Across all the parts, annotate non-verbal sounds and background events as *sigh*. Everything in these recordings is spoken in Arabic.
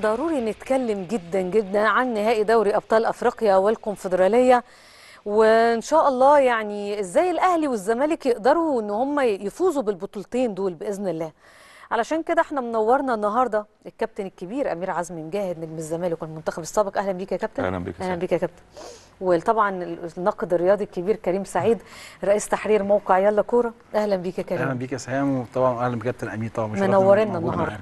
ضروري نتكلم جدا جدا عن نهائي دوري ابطال افريقيا والكونفدراليه وان شاء الله يعني ازاي الاهلي والزمالك يقدروا ان هم يفوزوا بالبطولتين دول باذن الله علشان كده احنا منورنا النهارده الكابتن الكبير امير عزمي مجاهد نجم الزمالك والمنتخب السابق اهلا بيك يا كابتن اهلا بيك اهلا بيك يا كابتن وطبعا الناقد الرياضي الكبير كريم سعيد رئيس تحرير موقع يلا كوره اهلا بيك يا كريم اهلا بيك يا سهام وطبعا اهلا بكابتن امير طبعا منورنا النهارده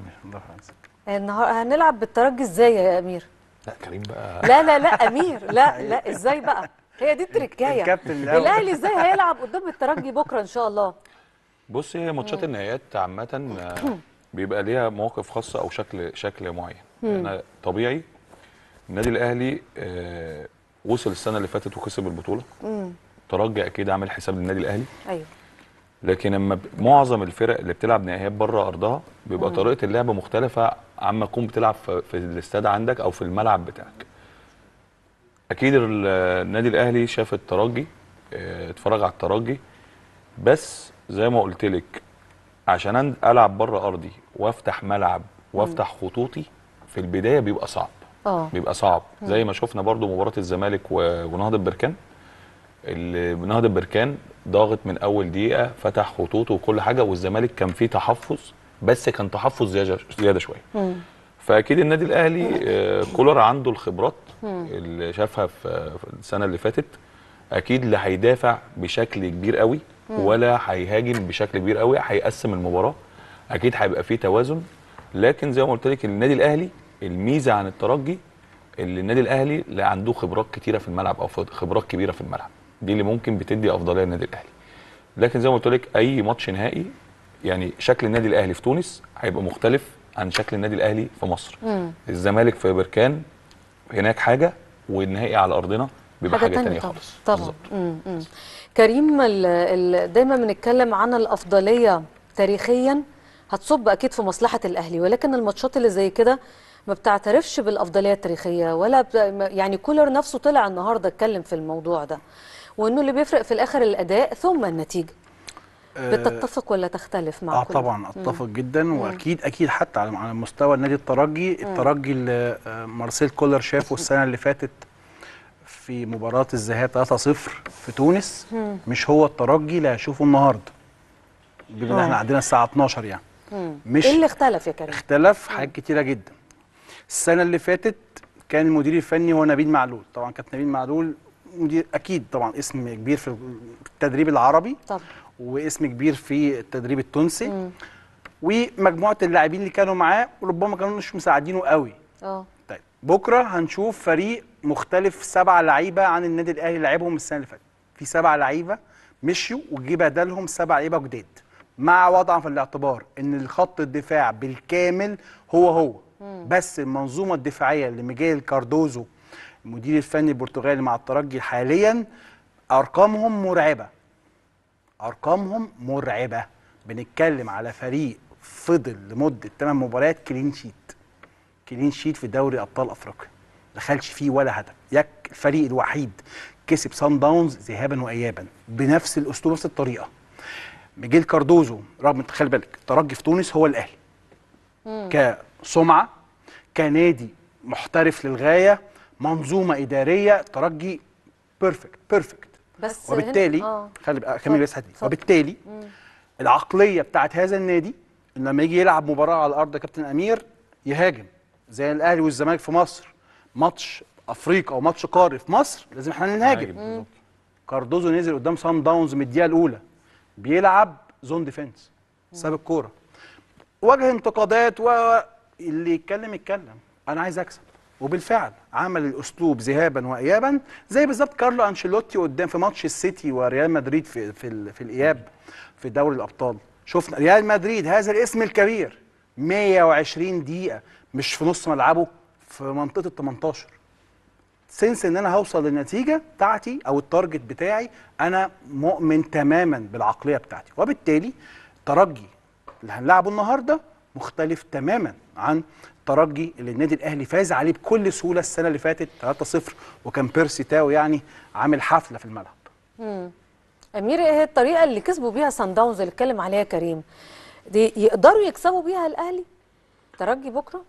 النهار هنلعب بالترجي ازاي يا امير لا كريم بقى لا لا لا امير لا لا أيوة. ازاي بقى هي دي التركايه الكابتن الاهلي ازاي هيلعب قدام الترجي بكره ان شاء الله بص هي ماتشات النهائيات عامه *clears throat* بيبقى ليها مواقف خاصه او شكل شكل معين يعني انا طبيعي النادي الاهلي آه، وصل السنه اللي فاتت وكسب البطوله ترجي اكيد عامل حساب للنادي الاهلي ايوه لكن اما معظم الفرق اللي بتلعب نهائيات بره ارضها بيبقى طريقه اللعب مختلفه عما تكون بتلعب في, في الاستاد عندك او في الملعب بتاعك اكيد النادي الاهلي شاف الترجي آه، اتفرج على الترجي بس زي ما قلت لك عشان العب بره ارضي وافتح ملعب وافتح خطوطي في البدايه بيبقى صعب أوه. بيبقى صعب زي ما شفنا برضو مباراه الزمالك ونهضه بركان نهضه بركان ضاغط من اول دقيقه فتح خطوطه وكل حاجه والزمالك كان فيه تحفظ بس كان تحفظ زياده زياده شويه فاكيد النادي الاهلي آه، كولر عنده الخبرات اللي شافها في السنه اللي فاتت اكيد لا هيدافع بشكل كبير قوي ولا هيهاجم بشكل كبير قوي هيقسم المباراه اكيد هيبقى فيه توازن لكن زي ما قلت لك النادي الاهلي الميزه عن الترجي اللي النادي الاهلي اللي عنده خبرات كتيره في الملعب او خبرات كبيره في الملعب دي اللي ممكن بتدي افضليه للنادي الاهلي لكن زي ما قلت لك اي ماتش نهائي يعني شكل النادي الاهلي في تونس هيبقى مختلف عن شكل النادي الاهلي في مصر مم. الزمالك في بركان هناك حاجه والنهائي على ارضنا بيبقى حاجه, ثانيه خالص طبعا كريم دايما بنتكلم عن الافضليه تاريخيا هتصب اكيد في مصلحه الاهلي ولكن الماتشات اللي زي كده ما بتعترفش بالافضليه التاريخيه ولا يعني كولر نفسه طلع النهارده اتكلم في الموضوع ده وانه اللي بيفرق في الاخر الاداء ثم النتيجه آه، بتتفق ولا تختلف مع اه كل طبعا اتفق مم. جدا واكيد اكيد حتى على مستوى النادي الترجي الترجي اللي آه، مارسيل كولر شافه السنه اللي فاتت في مباراه الذهاب 3-0 في تونس مم. مش هو الترجي اللي هشوفه النهارده بما ان احنا عندنا الساعه 12 يعني مم. مش ايه اللي اختلف يا كريم اختلف حاجات كتيره جدا السنه اللي فاتت كان المدير الفني هو نبيل معلول طبعا كابتن نبيل معلول مدير اكيد طبعا اسم كبير في التدريب العربي طبعا. واسم كبير في التدريب التونسي مم. ومجموعه اللاعبين اللي كانوا معاه وربما كانوا مش مساعدينه قوي اه طيب بكره هنشوف فريق مختلف سبع لعيبه عن النادي الاهلي لعبهم السنه اللي فاتت في سبع لعيبه مشيوا وجي بدلهم سبع لعيبه جداد مع وضع في الاعتبار ان الخط الدفاع بالكامل هو هو مم. بس المنظومه الدفاعيه اللي ميجيل كاردوزو المدير الفني البرتغالي مع الترجي حاليا ارقامهم مرعبه ارقامهم مرعبه بنتكلم على فريق فضل لمده 8 مباريات كلين شيت كلين شيت في دوري ابطال افريقيا ما دخلش فيه ولا هدف يك الفريق الوحيد كسب سان داونز ذهابا وايابا بنفس الاسلوب نفس الطريقه ميجيل كاردوزو رغم خلي بالك الترجي في تونس هو الاهلي كسمعه كنادي محترف للغايه منظومه اداريه ترجي بيرفكت بيرفكت بس وبالتالي آه. خلي بقى كمل بس هدي وبالتالي مم. العقليه بتاعت هذا النادي لما يجي يلعب مباراه على الارض كابتن امير يهاجم زي الاهلي والزمالك في مصر ماتش افريقيا او ماتش قاري في مصر لازم احنا نهاجم كاردوزو نزل قدام سان داونز من الدقيقه الاولى بيلعب زون ديفنس ساب الكوره واجه انتقادات و اللي يتكلم يتكلم انا عايز اكسب وبالفعل عمل الاسلوب ذهابا وايابا زي بالظبط كارلو انشيلوتي قدام في ماتش السيتي وريال مدريد في في, في الاياب في دوري الابطال شفنا ريال مدريد هذا الاسم الكبير 120 دقيقه مش في نص ملعبه في منطقه ال 18 سنس ان انا هوصل للنتيجه بتاعتي او التارجت بتاعي انا مؤمن تماما بالعقليه بتاعتي وبالتالي ترجي اللي هنلعبه النهارده مختلف تماما عن الترجي اللي النادي الاهلي فاز عليه بكل سهوله السنه اللي فاتت 3-0 وكان بيرسي تاو يعني عامل حفله في الملعب. امم امير ايه الطريقه اللي كسبوا بيها سان داونز اللي اتكلم عليها كريم دي يقدروا يكسبوا بيها الاهلي؟ ترجي بكره؟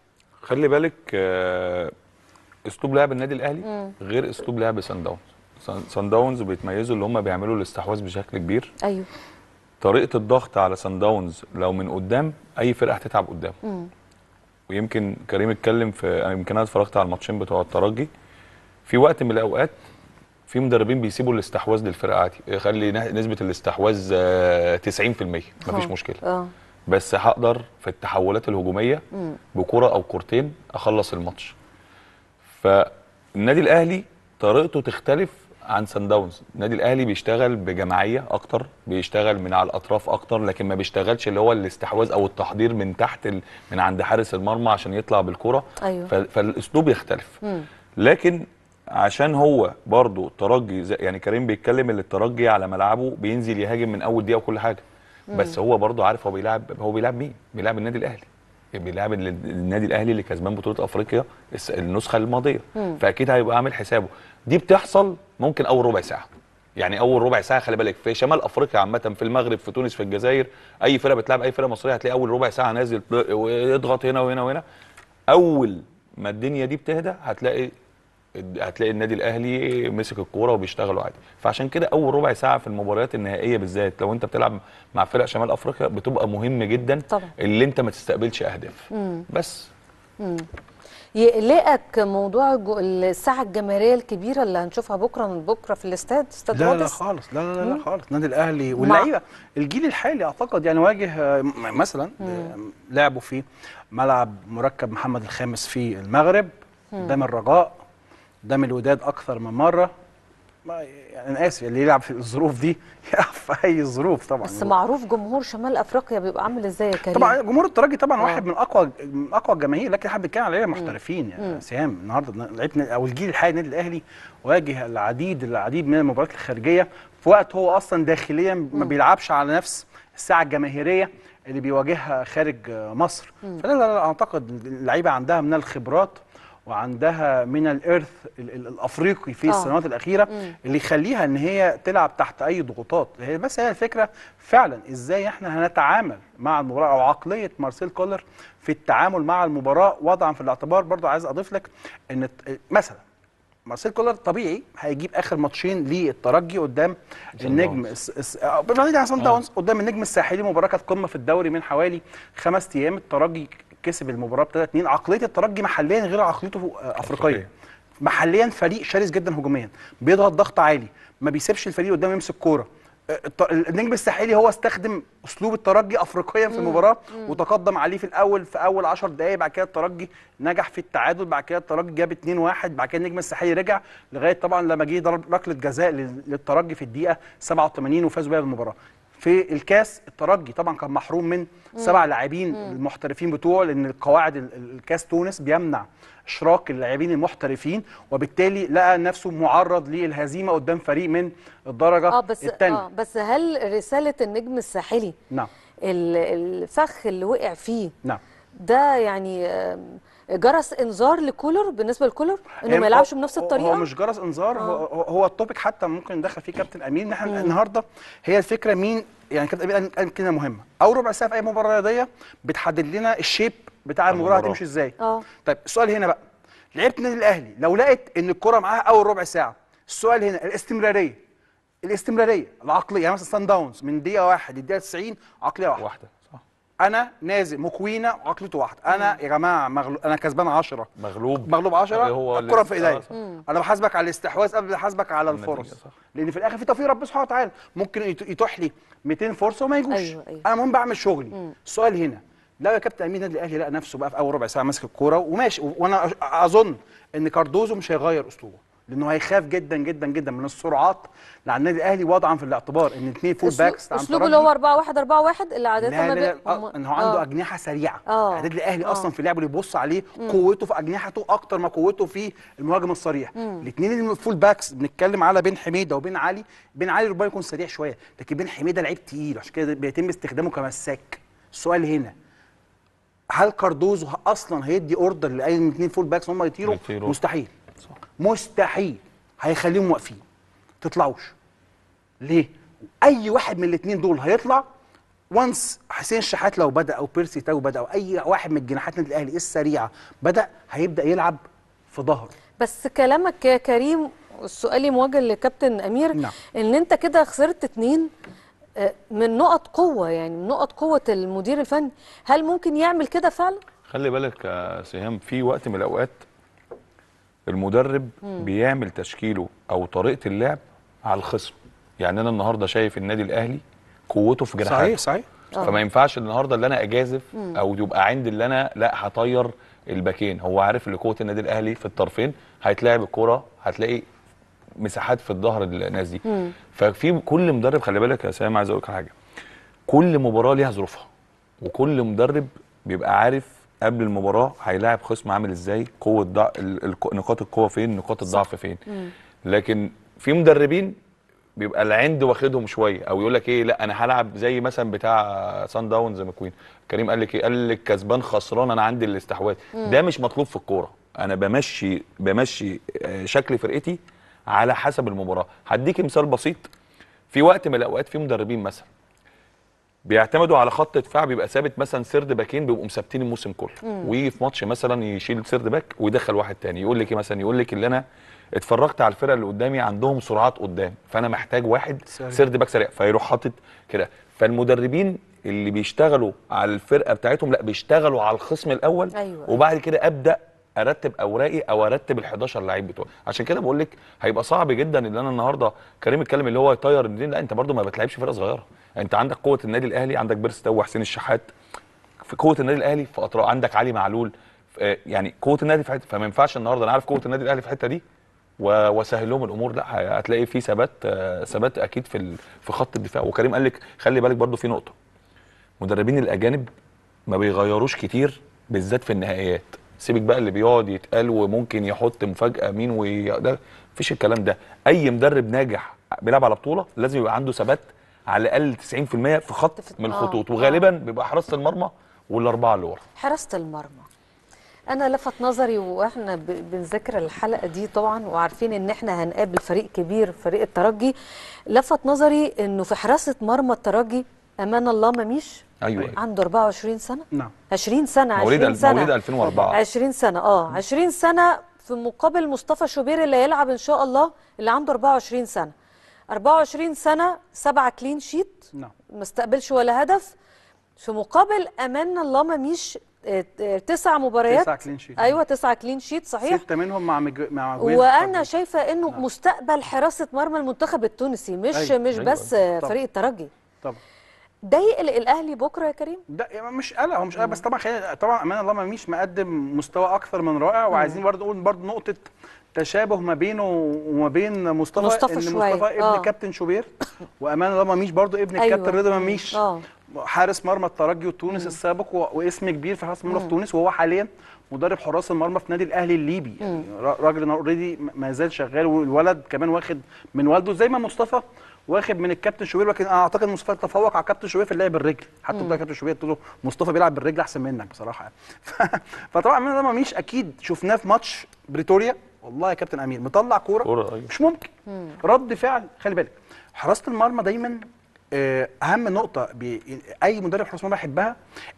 خلي بالك آه، اسلوب لعب النادي الاهلي مم. غير اسلوب لعب سان داونز سان داونز بيتميزوا اللي هم بيعملوا الاستحواذ بشكل كبير ايوه طريقه الضغط على سان داونز لو من قدام اي فرقه هتتعب قدامه ويمكن كريم اتكلم في انا يمكن انا اتفرجت على الماتشين بتوع الترجي في وقت من الاوقات في مدربين بيسيبوا الاستحواذ للفرقه عادي يخلي نسبه الاستحواذ 90% آه، مفيش مشكله أوه. بس هقدر في التحولات الهجوميه بكره او كورتين اخلص الماتش فالنادي الاهلي طريقته تختلف عن سان داونز النادي الاهلي بيشتغل بجماعيه اكتر بيشتغل من على الاطراف اكتر لكن ما بيشتغلش اللي هو الاستحواذ او التحضير من تحت ال... من عند حارس المرمى عشان يطلع بالكره أيوة. ف... فالاسلوب يختلف مم. لكن عشان هو برضه الترجي زي... يعني كريم بيتكلم ان الترجي على ملعبه بينزل يهاجم من اول دقيقه وكل حاجه مم. بس هو برضه عارف هو بيلعب هو بيلعب مين بيلعب النادي الاهلي يعني بيلعب النادي الاهلي اللي كسبان بطوله افريقيا النسخه الماضيه مم. فاكيد هيبقى عامل حسابه دي بتحصل ممكن اول ربع ساعه يعني اول ربع ساعه خلي بالك في شمال افريقيا عامه في المغرب في تونس في الجزائر اي فرقه بتلعب اي فرقه مصريه هتلاقي اول ربع ساعه نازل ويضغط هنا وهنا وهنا اول ما الدنيا دي بتهدى هتلاقي هتلاقي النادي الاهلي مسك الكوره وبيشتغلوا عادي فعشان كده اول ربع ساعه في المباريات النهائيه بالذات لو انت بتلعب مع فرق شمال افريقيا بتبقى مهم جدا طبعا. اللي انت ما تستقبلش اهداف مم. بس مم. يقلقك موضوع الساعه الجماهيريه الكبيره اللي هنشوفها بكره من بكره في الاستاد استاد لا لا خالص لا لا لا خالص نادي الاهلي واللعيبه الجيل الحالي اعتقد يعني واجه مثلا لعبوا في ملعب مركب محمد الخامس في المغرب قدام الرجاء قدام الوداد اكثر من مره ما يعني انا اسف اللي يلعب في الظروف دي *laughs* يلعب في اي ظروف طبعا بس معروف جمهور شمال افريقيا بيبقى عامل ازاي يا كريم طبعا جمهور الترجي طبعا أوه. واحد من اقوى من اقوى الجماهير لكن احنا بنتكلم على لعيبه محترفين يعني سهام النهارده لعيبه او الجيل الحالي النادي الاهلي واجه العديد العديد من المباريات الخارجيه في وقت هو اصلا داخليا ما بيلعبش على نفس الساعه الجماهيريه اللي بيواجهها خارج مصر لا اعتقد اللعيبه عندها من الخبرات وعندها من الارث الافريقي في آه. السنوات الاخيره مم. اللي يخليها ان هي تلعب تحت اي ضغوطات هي بس هي الفكره فعلا ازاي احنا هنتعامل مع المباراه او عقليه مارسيل كولر في التعامل مع المباراه وضعا في الاعتبار برضو عايز اضيف لك ان مثلا مارسيل كولر طبيعي هيجيب اخر ماتشين للترجي قدام النجم بعيد عن عصام داونز قدام النجم الساحلي مباراه كانت قمه في الدوري من حوالي خمس ايام الترجي كسب المباراه ب 3 2 عقليه الترجي محليا غير عقليته آه، افريقيه محليا فريق شرس جدا هجوميا بيضغط ضغط عالي ما بيسيبش الفريق قدامه يمسك كوره آه، النجم الساحلي هو استخدم اسلوب الترجي افريقيا في المباراه وتقدم عليه في الاول في اول 10 دقائق بعد كده الترجي نجح في التعادل بعد كده الترجي جاب 2 1 بعد كده النجم الساحلي رجع لغايه طبعا لما جه ضرب ركله جزاء للترجي في الدقيقه 87 وفازوا بيها بالمباراه في الكاس الترجي طبعا كان محروم من سبع لاعبين المحترفين بتوعه لان القواعد الكاس تونس بيمنع اشراك اللاعبين المحترفين وبالتالي لقى نفسه معرض للهزيمه قدام فريق من الدرجه آه بس الثانيه آه بس هل رساله النجم الساحلي نعم الفخ اللي وقع فيه نعم ده يعني آه جرس انذار لكولر بالنسبه لكولر انه يعني ما يلعبش بنفس الطريقه هو مش جرس انذار آه. هو, هو التوبيك حتى ممكن ندخل فيه كابتن امين ان احنا النهارده هي الفكره مين يعني كابتن امين قال كلمه مهمه اول ربع ساعه في اي مباراه رياضيه بتحدد لنا الشيب بتاع المباراه هتمشي ازاي آه. طيب السؤال هنا بقى لعيبه النادي الاهلي لو لقيت ان الكره معاها اول ربع ساعه السؤال هنا الاستمراريه الاستمراريه العقليه يعني مثلا سان داونز من دقيقه واحد لدقيقه 90 عقليه واحده, واحدة. انا نازل مكوينه عقلته واحده انا يا جماعه مغلوب انا كسبان 10 مغلوب مغلوب 10 الكره في ايديا انا بحاسبك على الاستحواذ قبل ما بحاسبك على الفرص لان في الاخر في توفيق ربنا سبحانه وتعالى ممكن يتوح لي 200 فرصه وما يجوش أيوة أيوة. انا المهم بعمل شغلي مم. السؤال هنا لو يا كابتن امين النادي الاهلي لقى نفسه بقى في اول ربع ساعه ماسك الكوره وماشي وانا اظن ان كاردوزو مش هيغير اسلوبه لانه هيخاف جدا جدا جدا من السرعات لان النادي الاهلي وضعا في الاعتبار ان اثنين فول باكس اسلوبه اللي هو 4 1 4 1 اللي عاده لا لا لا هم... آه، ان هو آه. عنده أوه. اجنحه سريعه آه. يعني النادي الاهلي أوه. اصلا في اللعب اللي بيبص عليه مم. قوته في اجنحته اكتر ما قوته في المهاجم الصريح الاثنين الفول باكس بنتكلم على بين حميده وبين علي بين علي ربما يكون سريع شويه لكن بين حميده لعيب تقيل عشان كده بيتم استخدامه كمساك السؤال هنا هل كاردوزو اصلا هيدي اوردر لاي اثنين فول باكس هم يطيروا مستحيل مستحيل هيخليهم واقفين تطلعوش ليه اي واحد من الاثنين دول هيطلع وانس حسين الشحات لو بدا او بيرسي تاو بدا او اي واحد من الجناحات النادي الاهلي السريعه بدا هيبدا يلعب في ظهر بس كلامك يا كريم سؤالي موجه لكابتن امير نعم. ان انت كده خسرت اتنين آه، من نقط قوه يعني من نقط قوه المدير الفني هل ممكن يعمل كده فعلا خلي بالك يا سهام في وقت من الاوقات المدرب مم. بيعمل تشكيله او طريقه اللعب على الخصم يعني انا النهارده شايف النادي الاهلي قوته في جناحاته صحيح صحيح آه. فما ينفعش النهارده اللي انا اجازف مم. او يبقى عندي اللي انا لا هطير الباكين هو عارف ان قوه النادي الاهلي في الطرفين هيتلعب الكوره هتلاقي مساحات في الظهر الناس دي ففي كل مدرب خلي بالك يا سلام عايز اقول لك حاجه كل مباراه ليها ظروفها وكل مدرب بيبقى عارف قبل المباراه هيلاعب خصم عامل ازاي قوه ضع... نقاط القوه فين نقاط الضعف فين مم. لكن في مدربين بيبقى العند واخدهم شويه او يقول لك ايه لا انا هلعب زي مثلا بتاع سان داونز ماكوين كريم قال لك ايه قال لك كسبان خسران انا عندي الاستحواذ ده مش مطلوب في الكوره انا بمشي بمشي آه، شكل فرقتي على حسب المباراه هديك مثال بسيط في وقت من الاوقات في مدربين مثلا بيعتمدوا على خط دفاع بيبقى ثابت مثلا سرد باكين بيبقوا مثابتين الموسم كله ويجي في ماتش مثلا يشيل سرد باك ويدخل واحد تاني يقول لك ايه مثلا يقول لك اللي انا اتفرجت على الفرقه اللي قدامي عندهم سرعات قدام فانا محتاج واحد سريع. سرد باك سريع فيروح حاطط كده فالمدربين اللي بيشتغلوا على الفرقه بتاعتهم لا بيشتغلوا على الخصم الاول أيوة. وبعد كده ابدا ارتب اوراقي او ارتب ال 11 لعيب بتوعي عشان كده بقول لك هيبقى صعب جدا ان انا النهارده كريم اتكلم اللي هو يطير الدين لا انت برده ما بتلعبش فرقه صغيره انت عندك قوه النادي الاهلي عندك بيرستو وحسين الشحات في قوه النادي الاهلي في اطراف عندك علي معلول آه، يعني قوه النادي في حته فما ينفعش النهارده انا عارف قوه النادي الاهلي في الحته دي واسهل لهم الامور لا هتلاقي في ثبات آه، ثبات اكيد في في خط الدفاع وكريم قال لك خلي بالك برده في نقطه مدربين الاجانب ما بيغيروش كتير بالذات في النهائيات سيبك بقى اللي بيقعد يتقال وممكن يحط مفاجاه مين وده مفيش الكلام ده اي مدرب ناجح بيلعب على بطوله لازم يبقى عنده ثبات على الاقل 90% في خط من آه، الخطوط آه. وغالبا بيبقى حراسه المرمى والاربعه اللي ورا حراسه المرمى انا لفت نظري واحنا بنذاكر الحلقه دي طبعا وعارفين ان احنا هنقابل فريق كبير فريق الترجي لفت نظري انه في حراسه مرمى الترجي امان الله مميش ايوه عنده 24 سنه نعم 20 سنه 20 سنه مواليد 2004 20 سنه اه 20 سنه في مقابل مصطفى شوبير اللي هيلعب ان شاء الله اللي عنده 24 سنه 24 سنه سبعه كلين شيت نعم ما استقبلش ولا هدف في مقابل امان الله مميش آه، آه، تسع مباريات تسع كلين شيت ايوه تسع كلين شيت صحيح سته منهم مع مج... مع جوين وانا شايفه انه نعم. مستقبل حراسه مرمى المنتخب التونسي مش أيوة. مش أيوة. بس أيوة. فريق الترجي طبعا ده يقلق الاهلي بكره يا كريم؟ ده يعني مش قلق هو مش قلق بس طبعا خلينا طبعا امان الله مميش مقدم مستوى اكثر من رائع وعايزين برضه نقول برضه نقطه تشابه ما بينه وما بين مصطفى مصطفى ان شوية. مصطفى ابن آه. كابتن شوبير وامان الله مميش برضه ابن أيوة. الكابتن رضا مميش آه. حارس مرمى الترجي وتونس السابق واسم كبير في حارس مرمى في تونس وهو حاليا مدرب حراس المرمى في نادي الاهلي الليبي يعني راجل اوريدي ما زال شغال والولد كمان واخد من والده زي ما مصطفى واخد من الكابتن شوبير ولكن انا اعتقد مصطفى تفوق على الكابتن شوبير في اللعب بالرجل حتى قلت كابتن شوبير قلت له مصطفى بيلعب بالرجل احسن منك بصراحه يعني. *laughs* فطبعا من ده مش اكيد شفناه في ماتش بريتوريا والله يا كابتن امير مطلع كوره أيوة. مش ممكن مم. رد فعل خلي بالك حراسه المرمى دايما آه، اهم نقطه اي مدرب حراس مرمى يحبها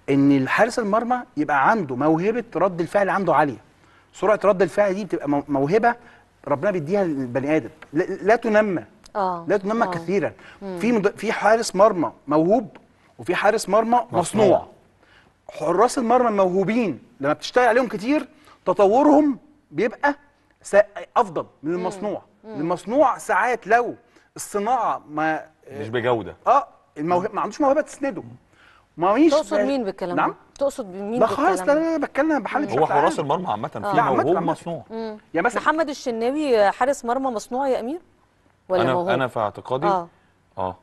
ان الحارس المرمى يبقى عنده موهبه رد الفعل عنده عاليه سرعه رد الفعل دي بتبقى موهبه ربنا بيديها للبني ادم لا تنمى آه. لا تنمى أوه. كثيرا في مد... في حارس مرمى موهوب وفي حارس مرمى مصنوع حراس المرمى الموهوبين لما بتشتغل عليهم كتير تطورهم بيبقى افضل من المصنوع مم. المصنوع ساعات لو الصناعه ما مش بجوده اه الموه... ما عندوش موهبه تسنده ماويش تقصد مين بالكلام نعم تقصد مين لا خالص لا انا بتكلم بحالة هو حراس المرمى عامه في موهوب مصنوع يعني مثلا محمد الشناوي حارس مرمى مصنوع يا امير ولا أنا موهوب؟ انا في اعتقادي اه اه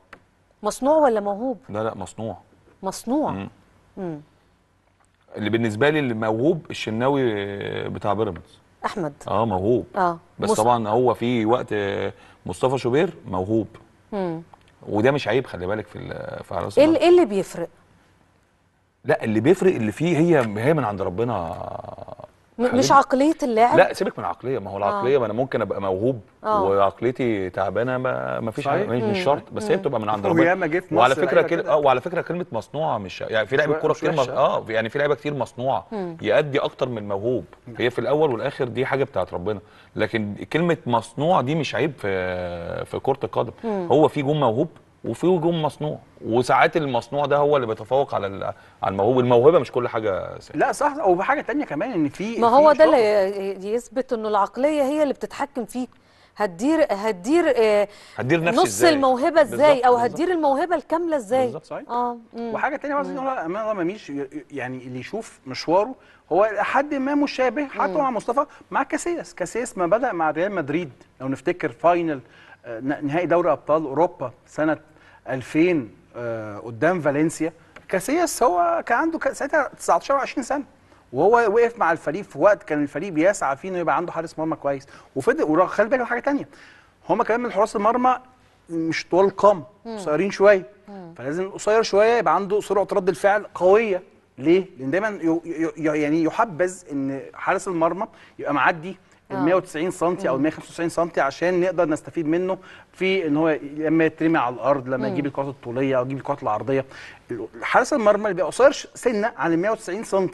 مصنوع ولا موهوب؟ لا لا مصنوع مصنوع امم اللي بالنسبه لي اللي موهوب الشناوي آه، بتاع بيراميدز احمد اه موهوب اه بس مص... طبعا هو في وقت آه، مصطفى شوبير موهوب امم وده مش عيب خلي بالك في في ايه ايه اللي بيفرق؟ لا اللي بيفرق اللي فيه هي هي من عند ربنا مش عقليه اللاعب لا سيبك من العقليه ما هو العقليه آه. ما انا ممكن ابقى موهوب آه. وعقليتي تعبانه ما, ما فيش مش شرط بس هي بتبقى من عند ربنا وعلى فكره كده اه وعلى فكره كلمه مصنوعه مش يعني في لعيبه كوره كتير مش مص... اه يعني في لعيبه كتير مصنوعه مم. يأدي اكتر من موهوب هي في الاول والاخر دي حاجه بتاعت ربنا لكن كلمه مصنوع دي مش عيب في في كره القدم هو في جون موهوب وفي هجوم مصنوع وساعات المصنوع ده هو اللي بيتفوق على على الموهوب الموهبه مش كل حاجه سهل. لا صح وحاجه تانية كمان ان في ما هو ده اللي يثبت انه العقليه هي اللي بتتحكم فيه هتدير هتدير آه، هتدير نفس نص إزاي؟ الموهبه ازاي او هتدير الموهبه الكامله ازاي بالظبط صحيح اه وحاجه ثانيه عايز اقولها امام الله مميش يعني اللي يشوف مشواره هو حد ما مشابه حتى مع مصطفى مع كاسياس كاسياس ما بدا مع ريال مدريد لو نفتكر فاينل آه، نهائي دوري ابطال اوروبا سنه 2000 آه، قدام فالنسيا كاسياس هو كان عنده ساعتها 19 و 20 سنه وهو وقف مع الفريق في وقت كان الفريق بيسعى فيه انه يبقى عنده حارس مرمى كويس وفضل وخلي بالك حاجه ثانيه هما كمان من حراس المرمى مش طوال القامه قصيرين شويه فلازم قصير شويه يبقى عنده سرعه رد الفعل قويه ليه؟ لان دايما يعني يحبذ ان حارس المرمى يبقى معدي ال 190 سم او ال 195 سم عشان نقدر نستفيد منه في ان هو لما يترمي على الارض لما يجيب الكرات الطوليه او يجيب الكرات العرضيه حارس المرمى اللي بيبقى قصير سنه عن ال 190 سم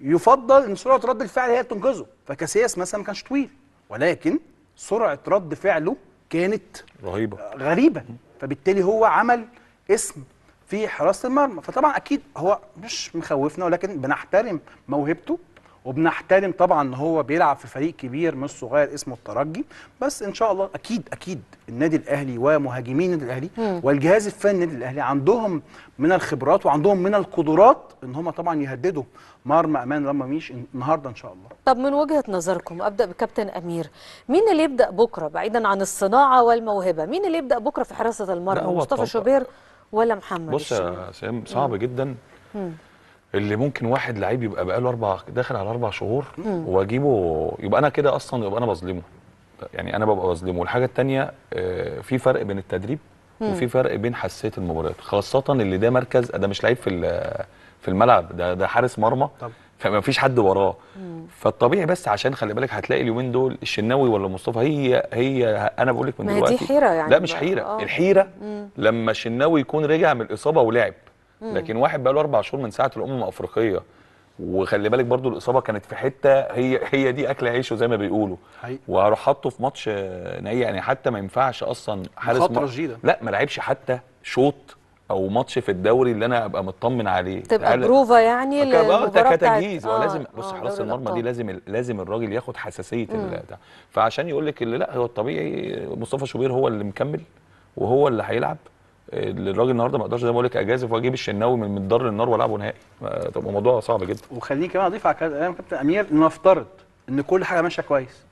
يفضل ان سرعه رد الفعل هي اللي تنقذه فكاسياس مثلا ما كانش طويل ولكن سرعه رد فعله كانت رهيبه غريبه فبالتالي هو عمل اسم في حراسه المرمى فطبعا اكيد هو مش مخوفنا ولكن بنحترم موهبته وبنحترم طبعا ان هو بيلعب في فريق كبير مش صغير اسمه الترجي بس ان شاء الله اكيد اكيد النادي الاهلي ومهاجمين النادي الاهلي مم. والجهاز الفني النادي الاهلي عندهم من الخبرات وعندهم من القدرات ان هم طبعا يهددوا مرمى امان لما ميش النهارده ان شاء الله طب من وجهه نظركم ابدا بكابتن امير مين اللي يبدا بكره بعيدا عن الصناعه والموهبه مين اللي يبدا بكره في حراسه المرمى مصطفى شوبير ولا محمد بص يا سام صعب مم. جدا مم. اللي ممكن واحد لعيب يبقى بقاله اربع داخل على اربع شهور واجيبه يبقى انا كده اصلا يبقى انا بظلمه يعني انا ببقى بظلمه والحاجه الثانيه آه، في فرق بين التدريب وفي فرق بين حساسيه المباريات خاصه اللي ده مركز ده مش لعيب في في الملعب ده ده حارس مرمى فما فيش حد وراه فالطبيعي بس عشان خلي بالك هتلاقي اليومين دول الشناوي ولا مصطفى هي هي انا بقول لك من دلوقتي ما دي حيره يعني لا مش حيره آه. الحيره لما الشناوي يكون رجع من الاصابه ولعب لكن واحد بقى له اربع شهور من ساعه الامم الافريقيه وخلي بالك برضو الاصابه كانت في حته هي هي دي اكل عيشه زي ما بيقولوا وهروح حاطه في ماتش نهائي يعني حتى ما ينفعش اصلا حارس خطره جديده لا ما لعبش حتى شوط او ماتش في الدوري اللي انا ابقى مطمن عليه تبقى بروفا يعني للمباراه آه، كتجهيز هو آه، لازم آه، بص حراس المرمى دي لازم لازم الراجل ياخد حساسيه ده فعشان يقول لك اللي لا هو الطبيعي مصطفى شوبير هو اللي مكمل وهو اللي هيلعب الراجل النهارده ما اقدرش زي ما بقول لك اجازف واجيب الشناوي من الدار للنار والعبه نهائي تبقى الموضوع صعب جدا وخليني كمان اضيف على كلام كابتن امير نفترض ان كل حاجه ماشيه كويس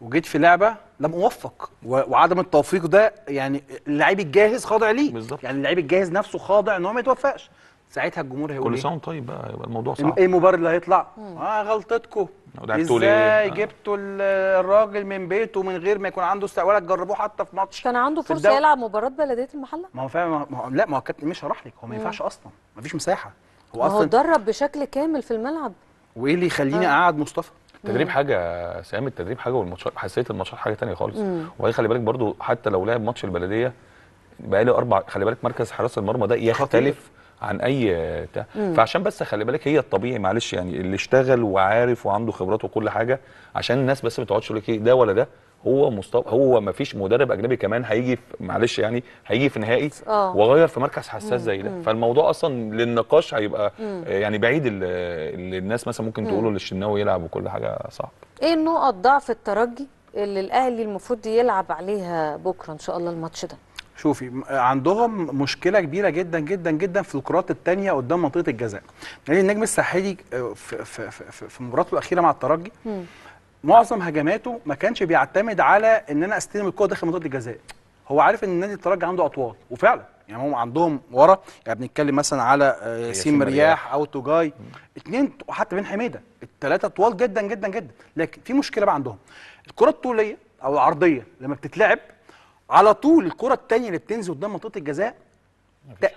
وجيت في لعبه لم اوفق وعدم التوفيق ده يعني اللعيب الجاهز خاضع ليه يعني اللعيب الجاهز نفسه خاضع ان هو ما يتوفقش ساعتها الجمهور هيقول كل إيه؟ سنه وانت طيب بقى يبقى الموضوع إيه صعب ايه المباراه اللي هيطلع؟ مم. اه غلطتكم إيه؟ ازاي آه. جبتوا الراجل من بيته من غير ما يكون عنده ولا جربوه حتى في ماتش كان عنده فرصه يلعب مباراه بلديه المحله ما هو فعلا ما هو لا ما هو الكابتن مش هراح لك هو ما ينفعش اصلا ما فيش مساحه هو اصلا هو اتدرب بشكل كامل في الملعب وايه اللي يخليني آه. اقعد مصطفى التدريب حاجه سام التدريب حاجه والماتشات حسيت الماتشات حاجه ثانيه خالص وبعدين خلي بالك برضه حتى لو لعب ماتش البلديه بقى له اربع خلي بالك مركز حراسه المرمى ده يختلف عن اي بتاع فعشان بس خلي بالك هي الطبيعي معلش يعني اللي اشتغل وعارف وعنده خبرات وكل حاجه عشان الناس بس ما تقعدش تقول لك ايه ده ولا ده هو مصطفى هو ما فيش مدرب اجنبي كمان هيجي معلش يعني هيجي في نهائي اه. وغير في مركز حساس زي ده فالموضوع اصلا للنقاش هيبقى يعني بعيد اللي الناس مثلا ممكن تقوله للشناوي يلعب وكل حاجه صعب ايه نقط ضعف الترجي اللي الاهلي المفروض يلعب عليها بكره ان شاء الله الماتش ده شوفي عندهم مشكله كبيره جدا جدا جدا في الكرات الثانيه قدام منطقه الجزاء نادي يعني النجم الساحلي آه، في, في, في, في مباراته الاخيره مع الترجي م. معظم هجماته ما كانش بيعتمد على ان انا استلم الكوره داخل منطقه الجزاء هو عارف ان نادي الترجي عنده اطوال وفعلا يعني هم عندهم ورا يعني بنتكلم مثلا على آه، ياسين رياح او توجاي اثنين وحتى بن حميده الثلاثه طوال جدا جدا جدا لكن في مشكله بقى عندهم الكره الطوليه او العرضيه لما بتتلعب على طول الكره الثانيه اللي بتنزل قدام منطقه الجزاء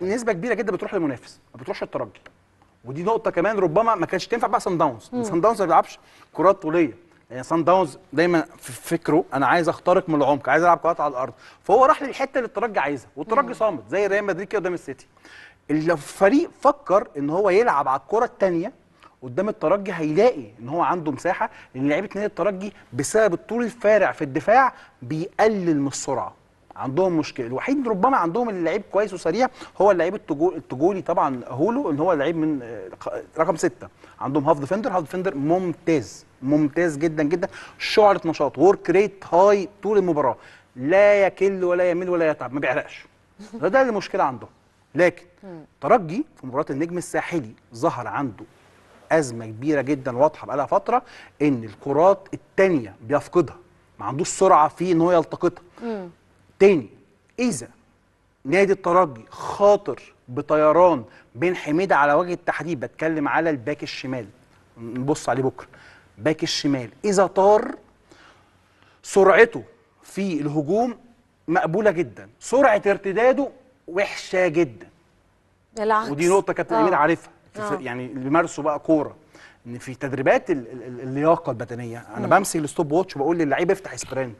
نسبه كبيره جدا بتروح للمنافس ما بتروحش للترجي ودي نقطه كمان ربما ما كانتش تنفع بقى سان داونز سان داونز ما بيلعبش كرات طوليه يعني سان داونز دايما في فكره انا عايز اخترق من العمق عايز العب كرات على الارض فهو راح للحته اللي الترجي عايزها والترجي صامت زي ريال مدريد كده قدام السيتي الفريق فكر ان هو يلعب على الكره الثانيه قدام الترجي هيلاقي ان هو عنده مساحه لان لعيبه نادي الترجي بسبب الطول الفارع في الدفاع بيقلل من السرعه عندهم مشكله الوحيد ربما عندهم اللعيب كويس وسريع هو اللعيب التجولي طبعا هولو ان هو لعيب من رقم سته عندهم هاف ديفندر هاف ديفندر ممتاز ممتاز جدا جدا شعره نشاط ورك ريت هاي طول المباراه لا يكل ولا يمل ولا يتعب ما بيعرقش ده المشكله عندهم لكن ترجي في مباراه النجم الساحلي ظهر عنده ازمه كبيره جدا واضحه بقالها فتره ان الكرات الثانيه بيفقدها ما عندوش سرعه في ان هو يلتقطها تاني اذا نادي الترجي خاطر بطيران بن حميده على وجه التحديد بتكلم على الباك الشمال نبص عليه بكره باك الشمال اذا طار سرعته في الهجوم مقبوله جدا سرعه ارتداده وحشه جدا العكس. ودي نقطه كابتن امير آه. عارفها آه. يعني اللي مارسوا بقى كوره ان في تدريبات اللياقه البدنيه انا بمسك الستوب واتش وبقول للعيب افتح سبرنت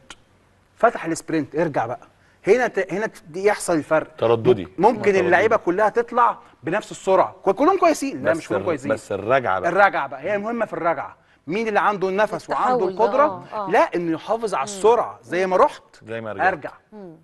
فتح السبرنت ارجع بقى هنا ت... هنا يحصل الفرق ترددي ممكن اللعيبه كلها تطلع بنفس السرعه كلهم كويسين لا مش كلهم كويسين بس الرجعه بقى الرجعه بقى هي المهمه في الرجعه مين اللي عنده النفس وعنده القدره آه،, آه. لا انه يحافظ على السرعه زي ما رحت زي ما رجعت. ارجع مم.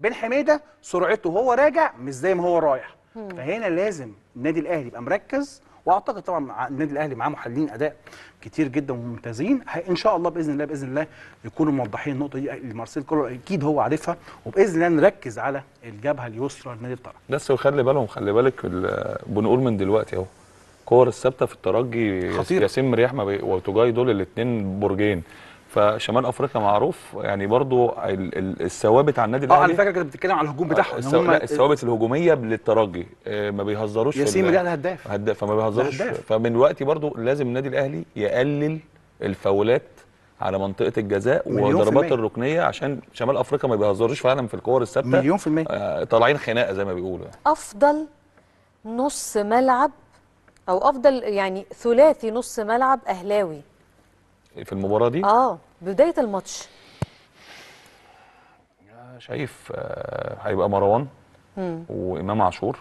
بن حميده سرعته هو راجع مش زي ما هو رايح مم. فهنا لازم النادي الاهلي يبقى مركز واعتقد طبعا مع النادي الاهلي معاه محللين اداء كتير جدا وممتازين ان شاء الله باذن الله باذن الله يكونوا موضحين النقطه دي لمارسيل كولر اكيد هو عارفها وباذن الله نركز على الجبهه اليسرى لنادي الترجي بس وخلي بالهم خلي بالك بنقول من دلوقتي اهو كور الثابته في الترجي خطير ياسين مريح وتجاي دول الاثنين برجين فشمال افريقيا معروف يعني برضو الثوابت على النادي اه، الاهلي اه على فكره كده بتتكلم على الهجوم بتاعهم آه، السو... هم... لا الثوابت الهجوميه للترجي آه، ما بيهزروش ياسين ده الهداف هداف فما بيهزروش فمن وقتي برضو لازم النادي الاهلي يقلل الفاولات على منطقه الجزاء وضربات الركنيه عشان شمال افريقيا ما بيهزروش فعلا في الكور الثابته مليون في الميه آه طالعين خناقه زي ما بيقولوا افضل نص ملعب او افضل يعني ثلاثي نص ملعب اهلاوي في المباراه دي اه بدايه الماتش شايف آه، هيبقى مروان وامام عاشور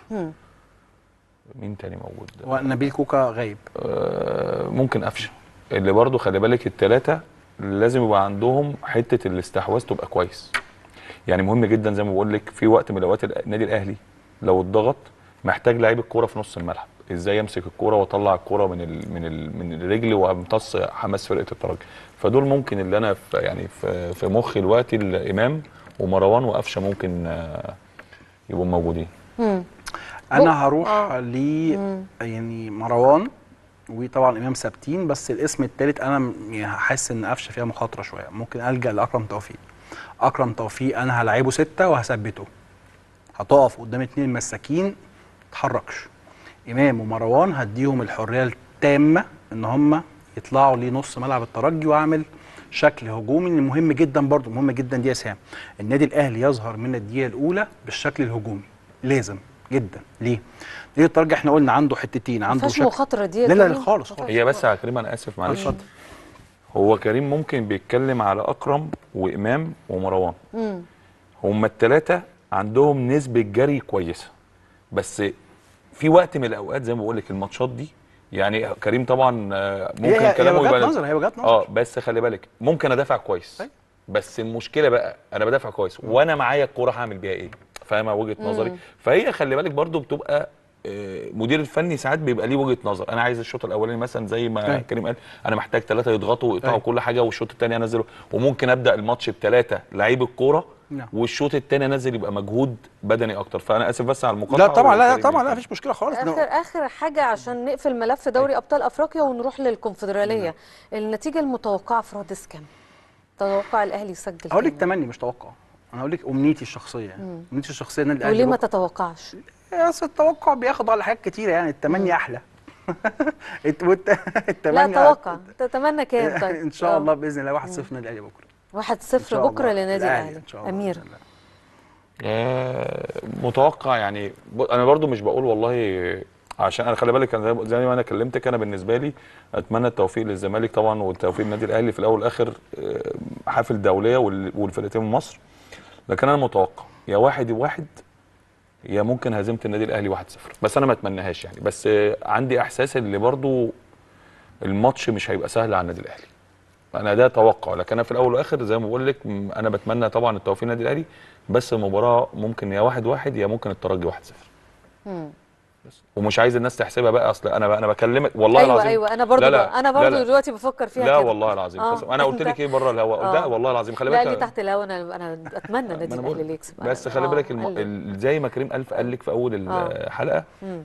مين تاني موجود ونبيل كوكا غايب آه، ممكن قفشه اللي برضو خلي بالك الثلاثه لازم يبقى عندهم حته الاستحواذ تبقى كويس يعني مهم جدا زي ما بقول لك في وقت من الاوقات النادي الاهلي لو اتضغط محتاج لعيب الكوره في نص الملعب ازاي امسك الكوره واطلع الكوره من الـ من الـ من الرجل وامتص حماس فرقه الترجي فدول ممكن اللي انا في يعني في, في مخي دلوقتي الامام ومروان وقفشه ممكن آه، يبقوا موجودين انا هروح آه. ل يعني مروان وطبعا امام ثابتين بس الاسم الثالث انا يعني حاسس ان قفشه فيها مخاطره شويه ممكن الجا لاكرم توفيق اكرم توفيق انا هلعبه سته وهثبته هتقف قدام اثنين مساكين ما تحركش امام ومروان هديهم الحريه التامه ان هم يطلعوا لنص ملعب الترجي واعمل شكل هجومي مهم جدا برضو مهم جدا دي يا النادي الاهلي يظهر من الدقيقه الاولى بالشكل الهجومي لازم جدا ليه؟ ليه الترجي احنا قلنا عنده حتتين عنده شكل مخاطره دي لا لا خالص خالص هي بس يا كريم انا اسف معلش هو كريم ممكن بيتكلم على اكرم وامام ومروان هما الثلاثه عندهم نسبه جري كويسه بس في وقت من الاوقات زي ما بقول لك الماتشات دي يعني كريم طبعا آه، ممكن كلامه يبقى نظر هي وجهات نظر اه بس خلي بالك ممكن ادافع كويس طيب. بس المشكله بقى انا بدافع كويس وانا معايا الكوره هعمل بيها ايه فاهمه وجهه نظري فهي خلي بالك برضو بتبقى آه، مدير الفني ساعات بيبقى ليه وجهه نظر انا عايز الشوط الاولاني مثلا زي ما أي. طيب. كريم قال انا محتاج ثلاثه يضغطوا ويقطعوا طيب. كل حاجه والشوط الثاني انزله وممكن ابدا الماتش بثلاثه لعيب الكوره نعم. والشوط الثاني نزل يبقى مجهود بدني اكتر فانا اسف بس على المقاطعه لا طبعا لا, لا طبعا لا مفيش مشكله خالص اخر اخر حاجه عشان نقفل ملف دوري إيه. ابطال افريقيا ونروح للكونفدراليه نعم. النتيجه المتوقعه في رادس كام تتوقع الاهلي يسجل هقول لك تمني مش توقع انا هقول لك امنيتي الشخصيه مم. امنيتي الشخصيه ان الاهلي وليه ما تتوقعش اصل التوقع بياخد على حاجات كتيره يعني التمني احلى *laughs* التمني لا توقع تتمنى كام طيب ان شاء الله آه. باذن الله 1-0 للاهلي بكره واحد صفر بكره لنادي الاهلي امير آه متوقع يعني انا برضو مش بقول والله عشان انا خلي بالك انا زي ما انا كلمتك انا بالنسبه لي اتمنى التوفيق للزمالك طبعا والتوفيق للنادي الاهلي في الاول والاخر آه، حافل دوليه والفرقتين من مصر لكن انا متوقع يا واحد واحد يا ممكن هزيمه النادي الاهلي 1-0 بس انا ما اتمناهاش يعني بس عندي احساس ان برضو الماتش مش هيبقى سهل على النادي الاهلي انا ده توقع لكن انا في الاول والاخر زي ما بقول لك انا بتمنى طبعا التوفيق للنادي الاهلي بس المباراه ممكن يا 1-1 يا ممكن الترجي 1-0 ومش عايز الناس تحسبها بقى اصل انا بقى انا بكلمك والله أيوة العظيم ايوه انا برضو لا لا انا برضو دلوقتي بفكر فيها لا كده. والله العظيم آه. انا قلت لك ايه بره الهواء آه. لا والله العظيم خلي بالك لا دي تحت الهواء انا انا اتمنى ان الاهلي اللي يكسب بس خلي آه، بالك الم... زي ما كريم الف قال لك في اول آه. الحلقه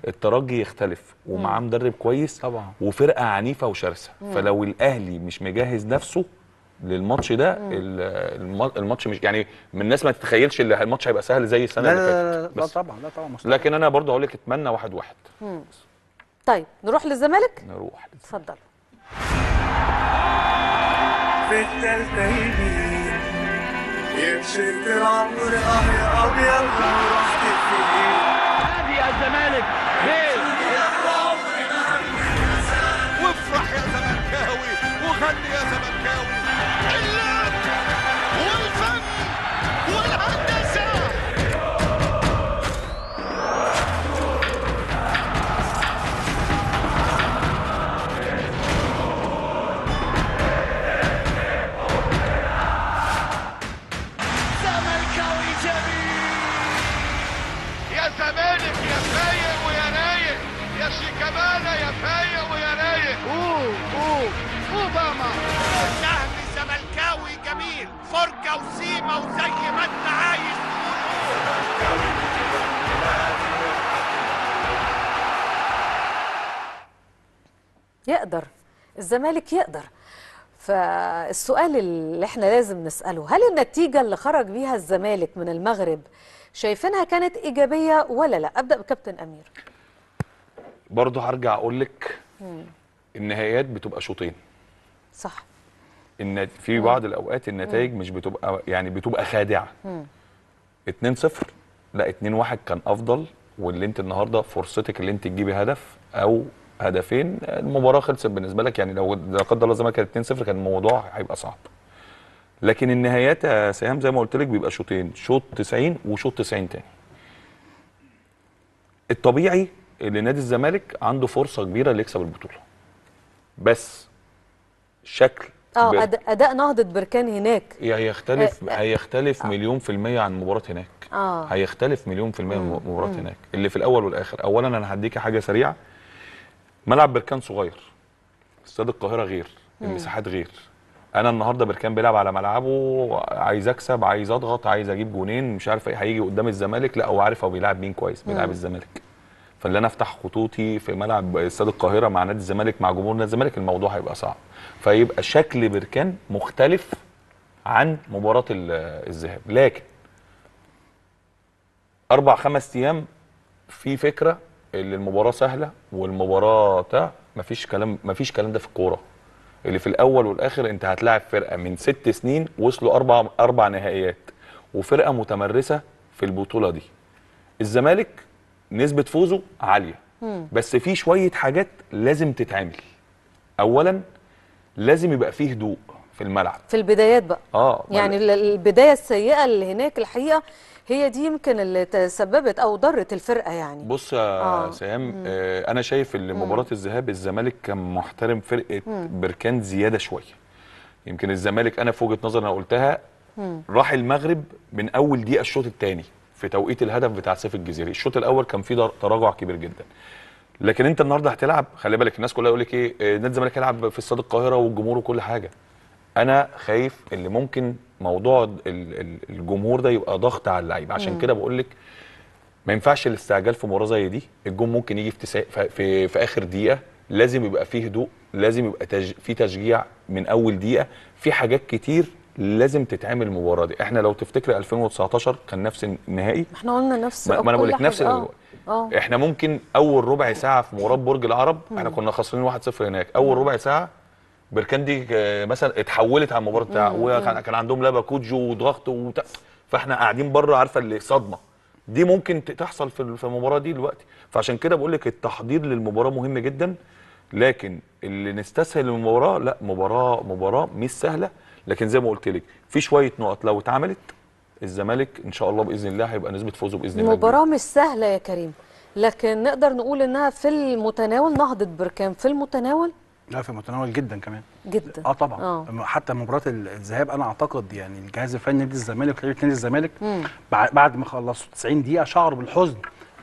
الترجي يختلف ومعاه مدرب كويس طبعا وفرقه عنيفه وشرسه فلو الاهلي مش مجهز نفسه للماتش ده الماتش مش يعني من الناس ما تتخيلش ان الماتش هيبقى سهل زي السنه اللي فاتت لا, لا, طبعا لا طبعا مستحيل لكن انا برضه هقول لك اتمنى واحد واحد طيب نروح للزمالك نروح اتفضل في الثالثه يمين يمشي العمر اه ابيض ورحت فين هادي يا الزمالك فين وافرح يا زملكاوي وغني يا زملكاوي الزمالك يقدر فالسؤال اللي احنا لازم نسأله هل النتيجة اللي خرج بيها الزمالك من المغرب شايفينها كانت إيجابية ولا لا أبدأ بكابتن أمير برضه هرجع أقول لك النهايات بتبقى شوطين صح إن في بعض الأوقات النتائج مش بتبقى يعني بتبقى خادعة 2-0 لا 2-1 كان أفضل واللي انت النهارده فرصتك اللي انت تجيبي هدف او هدفين المباراه خلصت بالنسبه لك يعني لو لا قدر الله الزمالك كانت 2-0 كان الموضوع هيبقى صعب لكن النهايات يا سهام زي ما قلت لك بيبقى شوطين شوط 90 وشوط 90 تاني الطبيعي ان نادي الزمالك عنده فرصه كبيره اللي يكسب البطوله بس شكل اه بر... اداء نهضه بركان هناك هيختلف هيختلف آه. آه. مليون في الميه عن مباراه هناك آه. هيختلف مليون في الميه عن مباراه هناك اللي في الاول والاخر اولا انا هديكي حاجه سريعه ملعب بركان صغير استاد القاهره غير المساحات غير انا النهارده بركان بيلعب على ملعبه عايز اكسب عايز اضغط عايز اجيب جونين مش عارف ايه هيجي قدام الزمالك لا هو عارف هو بيلعب مين كويس بيلعب الزمالك فاللي انا افتح خطوطي في ملعب استاد القاهره مع نادي الزمالك مع جمهور نادي الزمالك الموضوع هيبقى صعب فيبقى شكل بركان مختلف عن مباراه الذهاب لكن اربع خمس ايام في فكره اللي المباراه سهله والمباراه بتاع مفيش كلام مفيش كلام ده في الكوره اللي في الاول والاخر انت هتلاعب فرقه من ست سنين وصلوا اربع اربع نهائيات وفرقه متمرسه في البطوله دي الزمالك نسبه فوزه عاليه بس في شويه حاجات لازم تتعمل اولا لازم يبقى فيه هدوء في الملعب في البدايات بقى اه يعني البدايه السيئه اللي هناك الحقيقه هي دي يمكن اللي تسببت او ضرت الفرقه يعني بص يا آه. سهام آه انا شايف ان مباراه الذهاب الزمالك كان محترم فرقه مم. بركان زياده شويه يمكن الزمالك انا في وجهه نظري انا قلتها مم. راح المغرب من اول دقيقه الشوط الثاني في توقيت الهدف بتاع سيف الجزيري الشوط الاول كان فيه تراجع كبير جدا لكن انت النهارده هتلعب خلي بالك الناس كلها يقول لك ايه آه، نادي الزمالك هيلعب في استاد القاهره والجمهور وكل حاجه انا خايف اللي ممكن موضوع الجمهور ده يبقى ضغط على اللعيبه عشان كده بقول لك ما ينفعش الاستعجال في مباراه زي دي الجون ممكن يجي في في في اخر دقيقه لازم يبقى فيه هدوء لازم يبقى تج... في تشجيع من اول دقيقه في حاجات كتير لازم تتعمل المباراه دي احنا لو تفتكر 2019 كان نفس النهائي احنا قلنا نفس ما, ما انا بقول لك نفس آه. آه. احنا ممكن اول ربع ساعه في مباراه برج العرب احنا كنا خسرانين 1-0 هناك اول ربع ساعه بركاندي آه، مثلا اتحولت على المباراه بتاع وكان عندهم لعبه كوجو وضغط وت... فاحنا قاعدين بره عارفه اللي صدمه دي ممكن تحصل في المباراه دي دلوقتي فعشان كده بقول لك التحضير للمباراه مهم جدا لكن اللي نستسهل المباراه لا مباراه مباراه مش سهله لكن زي ما قلت لك في شويه نقط لو اتعملت الزمالك ان شاء الله باذن الله هيبقى نسبه فوزه باذن الله مباراه مش سهله يا كريم لكن نقدر نقول انها في المتناول نهضه بركان في المتناول لا في متناول جدا كمان جدا اه طبعا أوه. حتى مباراه الذهاب انا اعتقد يعني الجهاز الفني نادي الزمالك ولعيبه نادي الزمالك بعد ما خلصوا 90 دقيقه شعروا بالحزن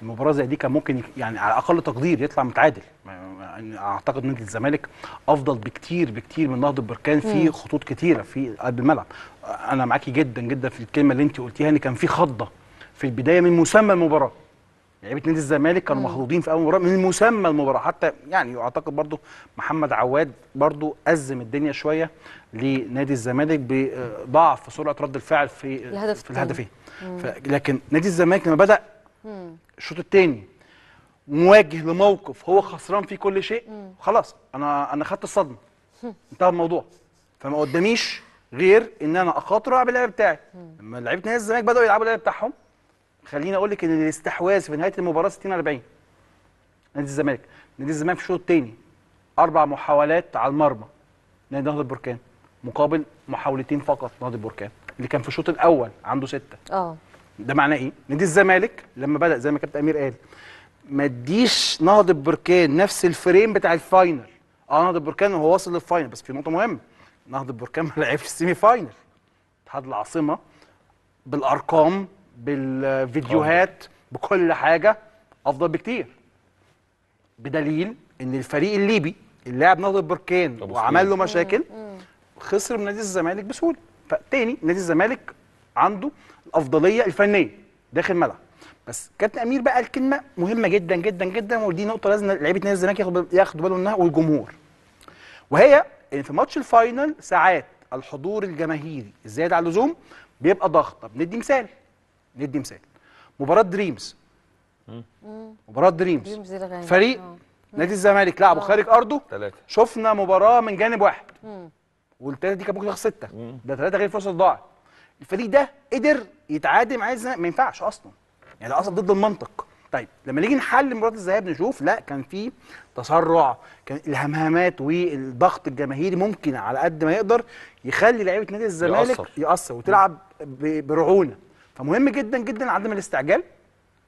المباراه زي دي كان ممكن يعني على اقل تقدير يطلع متعادل يعني اعتقد نادي الزمالك افضل بكتير بكتير من نهضه بركان في خطوط كتيره في قلب الملعب انا معاكي جدا جدا في الكلمه اللي انت قلتيها ان كان في خضه في البدايه من مسمى المباراه لعيبه نادي الزمالك كانوا محظوظين في اول مباراه من مسمى المباراه حتى يعني اعتقد برضو محمد عواد برضو ازم الدنيا شويه لنادي الزمالك بضعف سرعه رد الفعل في الهدف في الهدفين ايه؟ لكن نادي الزمالك لما بدا الشوط الثاني مواجه لموقف هو خسران فيه كل شيء خلاص انا انا خدت الصدمه انتهى الموضوع فما قداميش غير ان انا اخاطر العب اللعب بتاعي لما لعيبه نادي الزمالك بداوا يلعبوا اللعب بتاعهم خليني اقول لك ان الاستحواذ في نهايه المباراه 60 40 نادي الزمالك نادي الزمالك في الشوط الثاني اربع محاولات على المرمى نادي نهضه البركان مقابل محاولتين فقط نهضه البركان اللي كان في الشوط الاول عنده سته اه ده معناه ايه نادي الزمالك لما بدا زي ما كابتن امير قال ما تديش نهضه البركان نفس الفريم بتاع الفاينل اه نهضه البركان هو واصل للفاينل بس في نقطه مهمه نهضه البركان ما لعبش السيمي فاينل اتحاد العاصمه بالارقام بالفيديوهات بكل حاجه افضل بكتير بدليل ان الفريق الليبي اللي لعب نهضه بركان وعمل له مشاكل خسر من نادي الزمالك بسهوله فتاني نادي الزمالك عنده الافضليه الفنيه داخل الملعب بس كابتن امير بقى الكلمه مهمه جدا جدا جدا ودي نقطه لازم لعيبه نادي الزمالك ياخدوا بالهم منها والجمهور وهي ان في ماتش الفاينل ساعات الحضور الجماهيري الزايد على اللزوم بيبقى ضغط طب ندي مثال ندي مثال مباراه دريمز مباراه دريمز, دريمز فريق اه. نادي الزمالك لعبه اه. خارج ارضه ثلاثه شفنا مباراه من جانب واحد والتلاتة دي كانت ممكن تاخد سته ده ثلاثه غير فرصه ضاعت الفريق ده قدر يتعادل مع الزمالك ما ينفعش اصلا يعني ده اصلا ضد المنطق طيب لما نيجي نحل مباراه الذهاب نشوف لا كان في تسرع كان الهمهمات والضغط الجماهيري ممكن على قد ما يقدر يخلي لعيبه نادي الزمالك يأثر, يأثر وتلعب برعونه فمهم جدا جدا عدم الاستعجال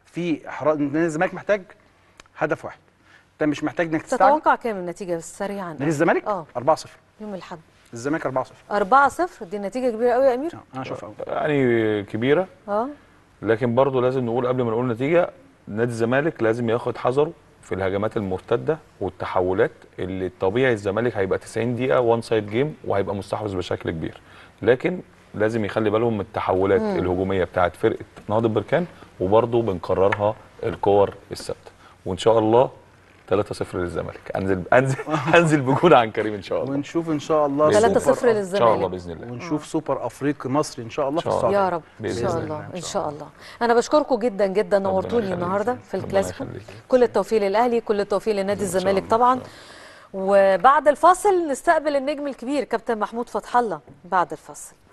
في احراز الزمالك محتاج هدف واحد انت مش محتاج انك تستعجل تتوقع كام النتيجه بس سريعا نادي اه 4 0 يوم الاحد الزمالك 4 0 4 0 دي نتيجه كبيره قوي يا امير آه، انا اشوفها يعني كبيره اه لكن برضه لازم نقول قبل ما نقول نتيجه نادي الزمالك لازم ياخد حذره في الهجمات المرتده والتحولات اللي طبيعي الزمالك هيبقى 90 دقيقه وان سايد جيم وهيبقى مستحوذ بشكل كبير لكن لازم يخلي بالهم من التحولات مم. الهجوميه بتاعت فرقه نهضه بركان وبرضه بنكررها الكور الثابته وان شاء الله 3-0 للزمالك انزل انزل *laughs* انزل بجون عن كريم ان شاء الله ونشوف ان شاء الله 3-0 للزمالك ان شاء الله باذن الله ونشوف سوبر افريقي مصري ان شاء الله في الصعيد يا رب ان شاء الله ان شاء الله انا بشكركم جدا جدا نورتوني النهارده في الكلاسيكو كل التوفيق للاهلي كل التوفيق لنادي الزمالك طبعا وبعد الفاصل نستقبل النجم الكبير كابتن محمود فتح الله بعد الفاصل